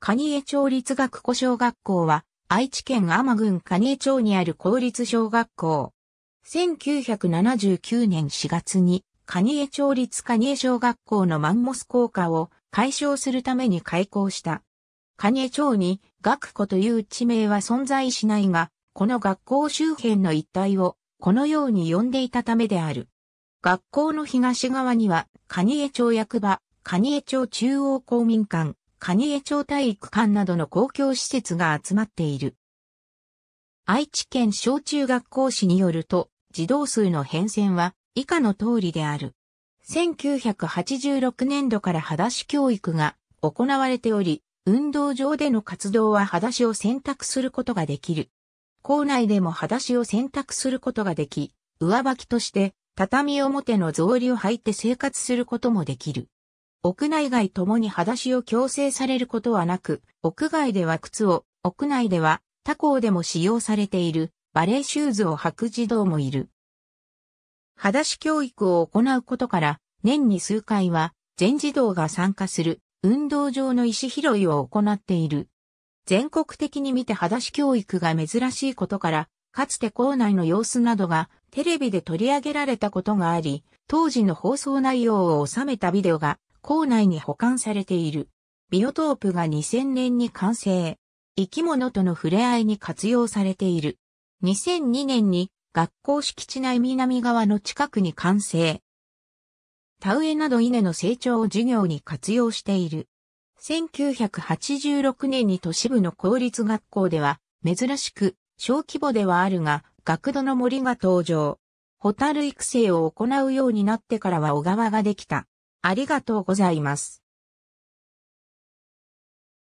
蟹江町立学校小学校は、愛知県天郡蟹江町にある公立小学校。1979年4月に、蟹江町立蟹江小学校のマンモス効果を解消するために開校した。蟹江町に学校という地名は存在しないが、この学校周辺の一帯をこのように呼んでいたためである。学校の東側には、蟹江町役場、蟹江町中央公民館、蟹江町体育館などの公共施設が集まっている。愛知県小中学校史によると、児童数の変遷は以下の通りである。1986年度から裸足教育が行われており、運動場での活動は裸足を選択することができる。校内でも裸足を選択することができ、上履きとして畳表の草履を履いて生活することもできる。屋内外ともに裸足を強制されることはなく、屋外では靴を、屋内では他校でも使用されているバレーシューズを履く児童もいる。裸足教育を行うことから、年に数回は全児童が参加する運動場の石拾いを行っている。全国的に見て裸足教育が珍しいことから、かつて校内の様子などがテレビで取り上げられたことがあり、当時の放送内容を収めたビデオが校内に保管されている。ビオトープが2000年に完成。生き物との触れ合いに活用されている。2002年に学校敷地内南側の近くに完成。田植えなど稲の成長を授業に活用している。1986年に都市部の公立学校では、珍しく、小規模ではあるが、学童の森が登場。ホタル育成を行うようになってからは小川ができた。ありがとうございます。